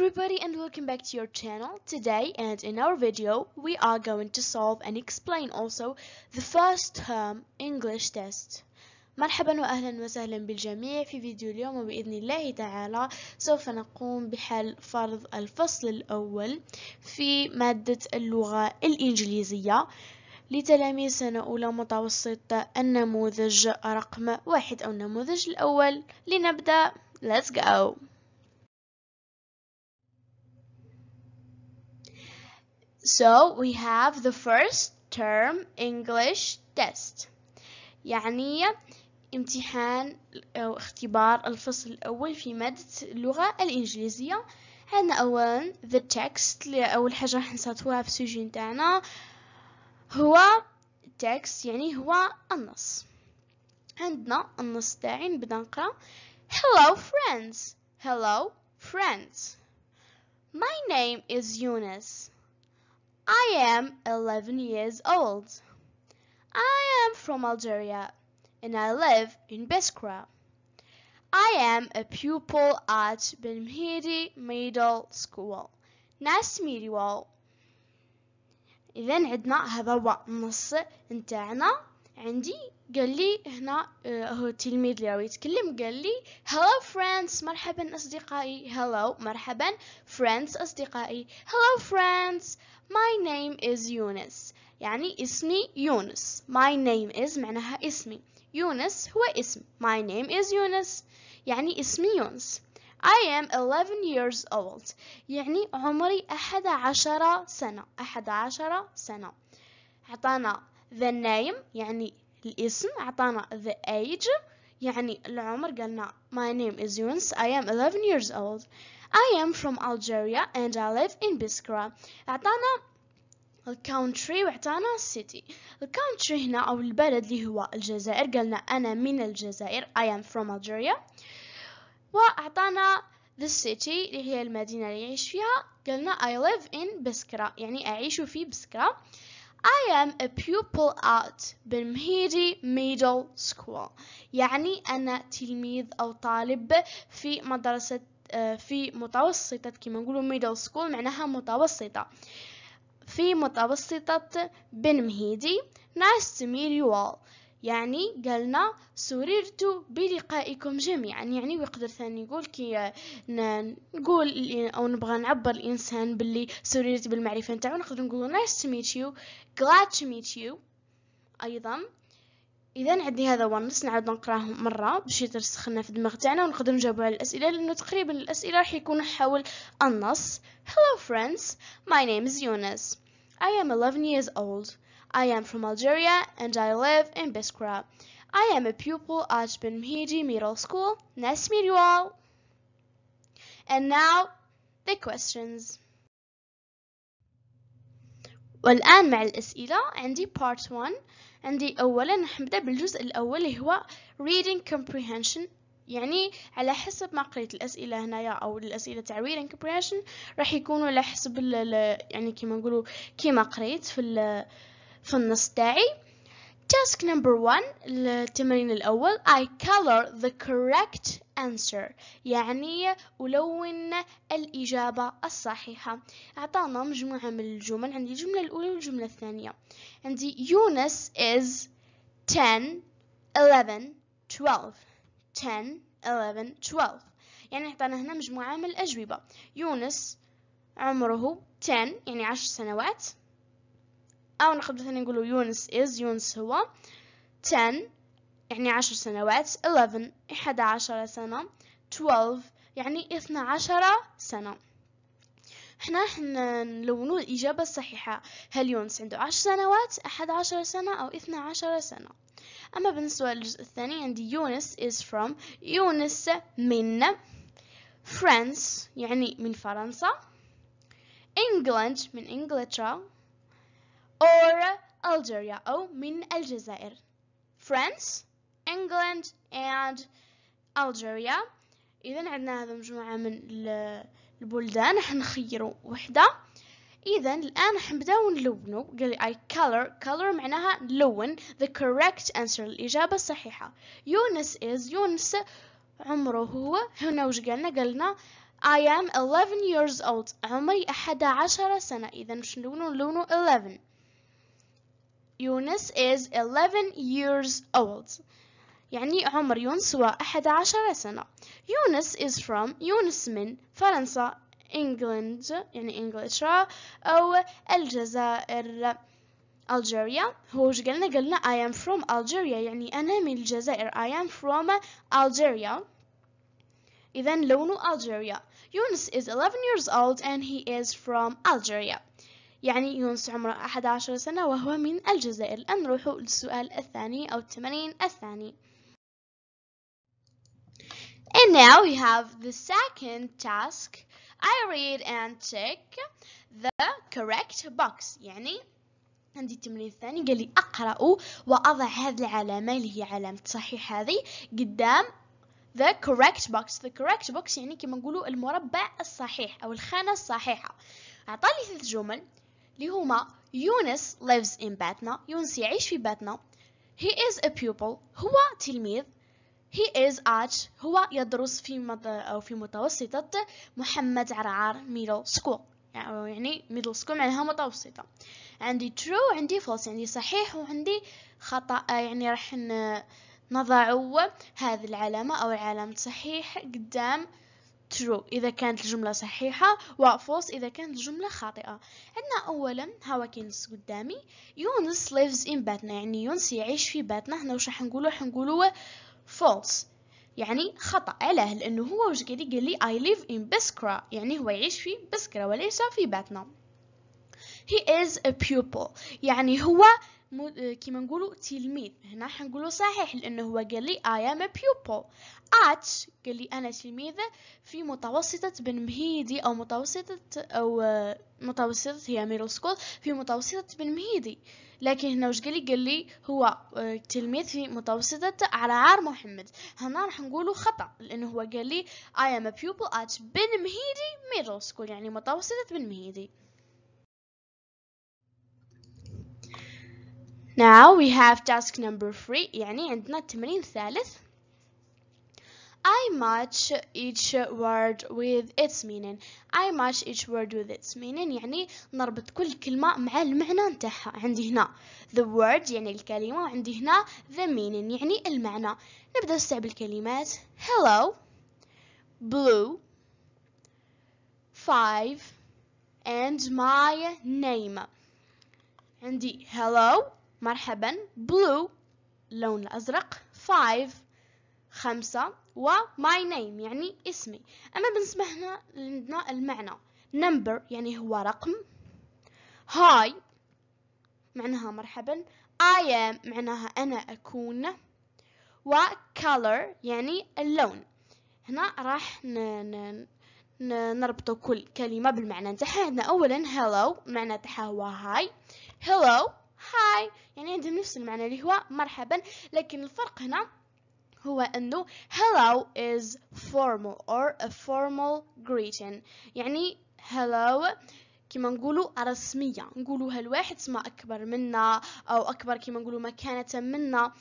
everybody and welcome back to your channel. Today and in our video we are going to solve and explain also the first term English test. مرحبا وأهلا وسهلا بالجميع في فيديو اليوم وبإذن الله تعالى سوف نقوم بحل فرض الفصل الأول في مادة اللغة الإنجليزية لتلاميذ سنة أولى متوسطة النموذج رقم واحد أو النموذج الأول لنبدأ Let's go! So we have the first term English test يعني امتحان أو اختبار الفصل الأول في مادة اللغة الإنجليزية عندنا أولا the text اللي أول حاجة راح نسطوها في السوجي نتاعنا هو text يعني هو النص عندنا النص تاعي نبدا نقرا Hello friends Hello friends My name is Eunice I am 11 years old. I am from Algeria and I live in Biskra. I am a pupil at Benmhidi Middle School. Nice to meet you all. إذا عندنا هذا هو النص نتاعنا عندي قال لي هنا هو التلميذ اللي راه يتكلم قال لي hello friends مرحبا أصدقائي hello مرحبا friends أصدقائي hello friends My name is Yunus يعني اسمي يونس My name is معناها اسمي يونس هو اسم My name is يونس يعني اسمي يونس I am 11 years old يعني عمري أحد سنة أحد سنة عطانا the name يعني الاسم عطانا the age يعني العمر قالنا My name is Yunus I am 11 years old I am from Algeria and I live in Biskra أعطانا الكونتري وعطانا السيتي الكونتري هنا أو البلد اللي هو الجزائر قالنا أنا من الجزائر I am from Algeria وأعطانا the city اللي هي المدينة اللي يعيش فيها قالنا I live in بسكرة يعني أعيش في بسكرة I am a pupil at Bermhidi Middle School يعني أنا تلميذ أو طالب في مدرسة في متوسطة كما نقولوا Middle School معناها متوسطة في متوسطة بن مهيدي Nice to meet you all يعني قالنا سررت بلقائكم جميعا يعني ويقدر ثاني يقول كي نقول او نبغى نعبر الانسان باللي سررت بالمعرفه نتاعو نقدر نقول نايس تو ميت يو glad to meet you ايضا اذا عندي هذا ونس نعاود نقراه مره باش يترسخنا في الدماغ تاعنا ونقدر نجاوب على الاسئله لانه تقريبا الاسئله راح يكون حول النص hello friends my name is Yunus I am 11 years old I am from Algeria and I live in Biskra. I am a pupil at Ben Benmhidi Middle School. Nice to meet you all. And now the questions. والآن مع الأسئلة عندي part 1 عندي أولا نبدأ بالجزء الأول اللي هو reading comprehension يعني على حسب ما قريت الأسئلة هنا يا أو الأسئلة تاع reading comprehension راح يكونوا على حسب يعني كما نقولوا كما قريت في في النص تاعي task number one التمرين الأول I color the correct answer يعني ألون الإجابة الصحيحة أعطانا مجموعة من الجمل عندي الجملة الأولى والجملة الثانية عندي يونس is 10 11 12 10 11 12 يعني أعطانا هنا مجموعة من الأجوبة يونس عمره 10 يعني 10 سنوات أو نقدر مثلا نقولوا يونس إز يونس هو تن يعني عشر سنوات إلفن إحدى عشر سنة 12 يعني اثنا عشر سنة احنا راح نلونو الإجابة الصحيحة هل يونس عنده عشر سنوات أحد عشر سنة أو اثنا عشر سنة أما بالنسبة للجزء الثاني عندي يونس is from يونس من فرنس يعني من فرنسا England من إنجلترا or Algeria أو من الجزائر France England and Algeria إذا عندنا هذا مجموعة من البلدان حنخيروا وحدة إذا الآن حنبداو نلونو قال I color color معناها نلون the correct answer الإجابة الصحيحة يونس is يونس عمره هو هنا وش قالنا قالنا I am 11 years old عمري 11 سنة إذا مش نلونو نلونو 11 يونس is 11 years old يعني عمر يونس هو 11 سنة يونس is from يونس من فرنسا England يعني إنجلترا أو الجزائر Algeria هو وش قلنا قلنا I am from Algeria يعني أنا من الجزائر I am from Algeria إذا لونه Algeria Yunus is 11 years old and he is from Algeria يعني يونس عمره أحد عشر سنة وهو من الجزائر الآن نروح للسؤال الثاني أو التمرين الثاني And now we have the second task I read and check the correct box يعني عندي التمرين الثاني قال لي أقرأ وأضع هذه العلامة اللي هي علامة صحيح هذه قدام the correct box the correct box يعني كما نقولوا المربع الصحيح أو الخانة الصحيحة أعطاني ثلاث جمل اللي هما يونس lives in باتنا يونس يعيش في باتنا he is a pupil هو تلميذ he is at هو يدرس في مد... أو في متوسطة محمد عرعار ميدل سكول يعني ميدل سكول معناها متوسطة عندي true عندي false عندي صحيح وعندي خطأ يعني راح نضع هذه العلامة أو العلامة صحيح قدام true إذا كانت الجملة صحيحة و false إذا كانت الجملة خاطئة عندنا أولا كينس قدامي يونس lives in باتنا يعني يونس يعيش في باتنا هنا واش راح نقولو راح نقولو false يعني خطأ علاه لأنه هو واش قال لي I live in بسكرة يعني هو يعيش في بسكرا وليس في باتنا he is a pupil يعني هو كيما نقولوا تلميذ هنا حنقولوا صحيح لانه هو قال لي اي ام بيوبل ات قال لي انا تلميذه في متوسطه بن مهيدي او متوسطه او متوسطه هي ميدل سكول في متوسطه بن مهيدي لكن هنا واش قال لي قال لي هو آه، تلميذ في متوسطه عار محمد هنا راح نقولوا خطا لانه هو قال لي اي ام بيوبل ات بن مهيدي ميدل سكول يعني متوسطه بن مهيدي Now we have task number 3 يعني عندنا التمرين الثالث I match each word with its meaning I match each word with its meaning يعني نربط كل كلمة مع المعنى نتاعها عندي هنا the word يعني الكلمة وعندي هنا the meaning يعني المعنى نبدأ نستعب الكلمات hello blue five and my name عندي hello مرحبا blue اللون الأزرق five خمسة و my name يعني اسمي أما بالنسبة هنا عندنا المعنى number يعني هو رقم hi معناها مرحبا I am معناها أنا أكون و color يعني اللون هنا راح ن ن نربطوا كل كلمة بالمعنى نتاعها عندنا أولا hello معناتها هو hi hello هاي يعني عندهم نفس المعنى اللي هو مرحبا لكن الفرق هنا هو انه hello is formal or a formal greeting يعني hello كما نقولوا رسمية نقولوها لواحد ما أكبر منا أو أكبر كما نقولوا مكانة منا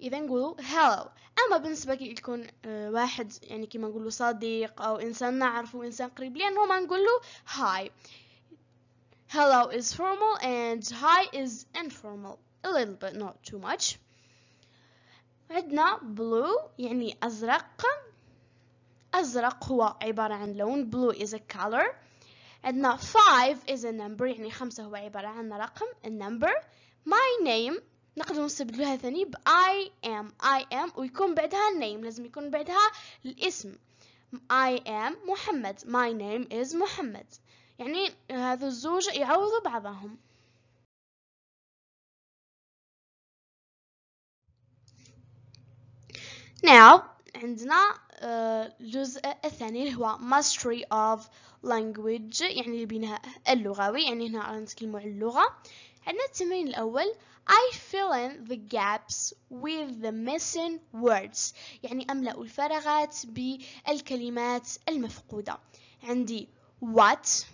إذا نقولوا hello أما بالنسبة كي يكون آه، واحد يعني كما نقولوا صديق أو إنسان نعرفه إنسان قريب لينا ما نقولوا هاي Hello is formal and hi is informal. A little bit, not too much. عندنا blue يعني أزرق أزرق هو عبارة عن لون blue is a color And عندنا five is a number يعني خمسة هو عبارة عن رقم a number my name نقد نستبدلها ثاني ب I am I am ويكون بعدها name لازم يكون بعدها الاسم I am محمد my name is Muhammad. يعني هذو الزوج يعوضوا بعضهم now عندنا الجزء آه، الثاني اللي هو mastery of language يعني البناء اللغوي يعني هنا رانا نتكلموا على اللغة عندنا التمرين الأول I fill in the gaps with the missing words يعني أملأ الفراغات بالكلمات المفقودة عندي what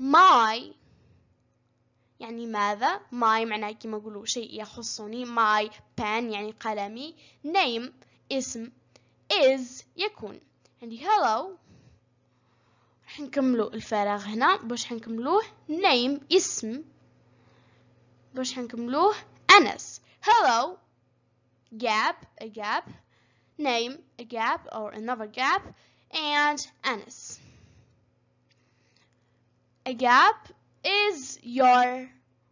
my يعني ماذا my معناها كيما نقولوا شيء يخصني my pen يعني قلمي name اسم is يكون عندي hello راح نكملوا الفراغ هنا باش نكملوه name اسم باش نكملوه أنس hello gap a gap name a gap or another gap and انس A gap is your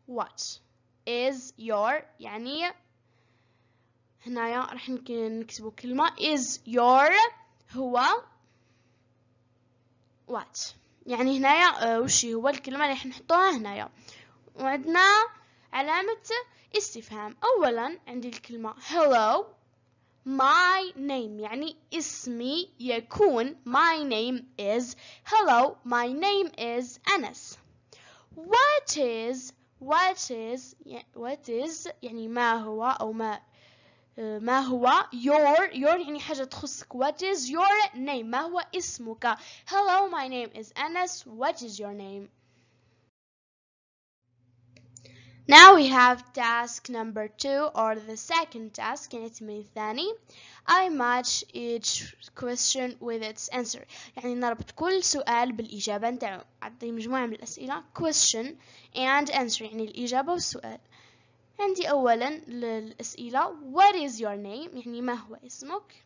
what? Is your يعني هنايا راح نكتبو كلمة is your هو what يعني هنايا آه، وشي هو الكلمة اللي راح نحطوها هنايا وعندنا علامة استفهام أولا عندي الكلمة hello my name يعني اسمي يكون my name is hello my name is Anas what is what is what is يعني ما هو أو ما ما هو your your يعني حاجة تخصك what is your name ما هو اسمك hello my name is Anas what is your name Now we have task number two, or the second task, and it's ميثاني. I match each question with its answer. يعني نربط كل سؤال بالإجابة نتاعو. عطي مجموعة من الأسئلة. Question and answer. يعني الإجابة والسؤال. عندي أولا للأسئلة. What is your name? يعني ما هو اسمك?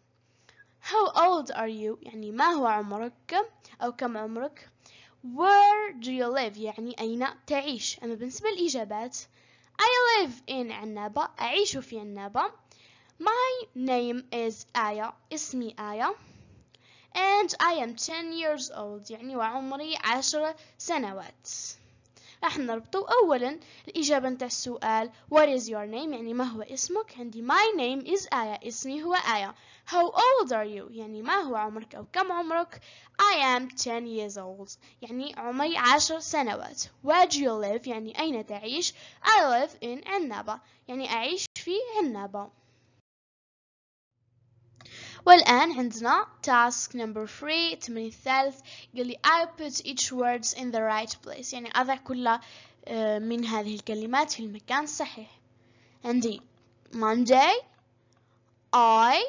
How old are you? يعني ما هو عمرك? أو كم عمرك? Where do you live يعني أين تعيش أما بالنسبة للإجابات I live in عنابة أعيش في عنابة My name is آية اسمي آية and I am 10 years old يعني وعمري عشر سنوات راح نربطه أولا الإجابة نتاع السؤال What is your name يعني ما هو اسمك عندي My name is ايا اسمي هو ايا How old are you يعني ما هو عمرك أو كم عمرك I am 10 years old يعني عمري 10 سنوات Where do you live يعني أين تعيش I live in عنابة يعني أعيش في عنابة والآن عندنا task number three تمني الثالث قال لي I put each words in the right place يعني أضع كل آه، من هذه الكلمات في المكان الصحيح عندي Monday I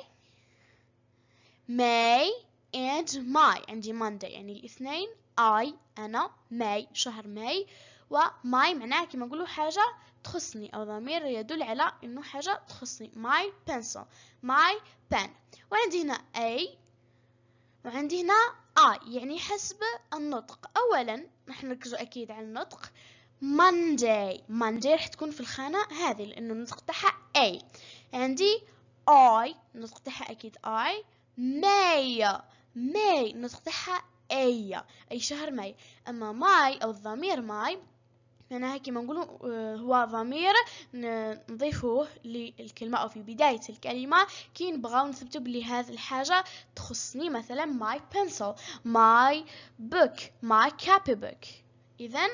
May and my عندي Monday يعني الاثنين I أنا May شهر May و my معناها كما نقولوا حاجة تخصني أو ضمير يدل على أنه حاجة تخصني my pencil my pen وعندي هنا اي وعندي هنا اي يعني حسب النطق أولا راح نركزوا أكيد على النطق Monday Monday راح تكون في الخانة هذه لأنه النطق تاعها A عندي I النطق تاعها أكيد I May May النطق تاعها أي أي شهر ماي أما ماي أو الضمير ماي هنا هيك ما نقوله آه، هو ضمير نضيفوه للكلمة أو في بداية الكلمة كي نبغاو نثبتو بلي هذا الحاجة تخصني مثلا my pencil my book my copybook إذا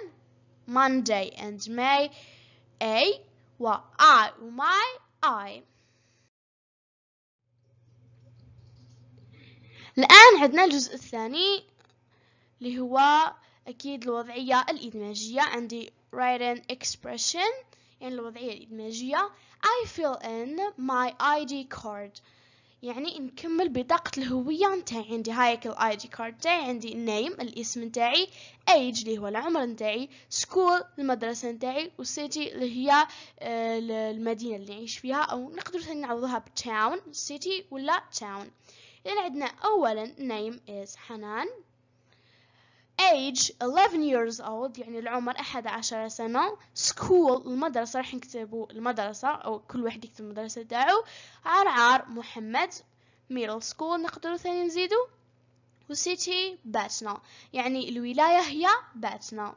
Monday and May A و I و my I الآن عندنا الجزء الثاني اللي هو أكيد الوضعية الإدماجية عندي write an expression يعني الوضعية الإدماجية I fill in my ID card يعني نكمل بطاقة الهوية نتاعي عندي هايك الاي ID card نتاعي عندي النيم الاسم نتاعي age اللي هو العمر نتاعي school المدرسة نتاعي و city اللي هي آه، المدينة اللي نعيش فيها او نقدر ثاني نعوضها town city ولا town إذا عندنا اولا name is حنان age 11 years old يعني العمر 11 سنة school المدرسة راح نكتبوا المدرسة أو كل واحد يكتب المدرسة تاعو عرعر محمد middle school نقدروا ثاني نزيدو و city باتنا يعني الولاية هي باتنا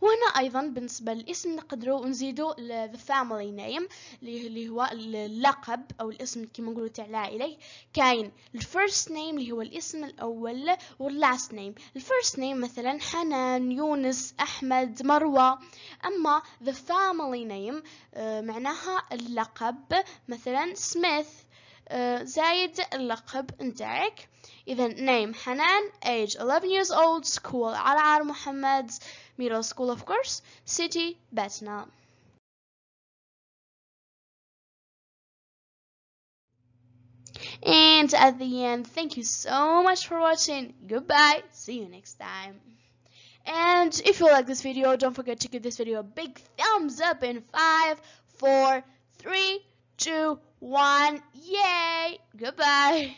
وهنا ايضا بالنسبه للاسم نقدروا نزيدوا ذا فاميلي نيم اللي هو اللقب او الاسم كما نقولوا تاع العائله كاين الفيرست نيم اللي هو الاسم الاول واللاست نيم الفيرست نيم مثلا حنان يونس احمد مروه اما ذا فاميلي نيم معناها اللقب مثلا سميث آه، زايد اللقب نتاعك اذا نيم حنان age 11 years old school عرعر محمد Middle School, of course, City, Betna. And at the end, thank you so much for watching. Goodbye. See you next time. And if you like this video, don't forget to give this video a big thumbs up in five, four, three, two, one. Yay! Goodbye.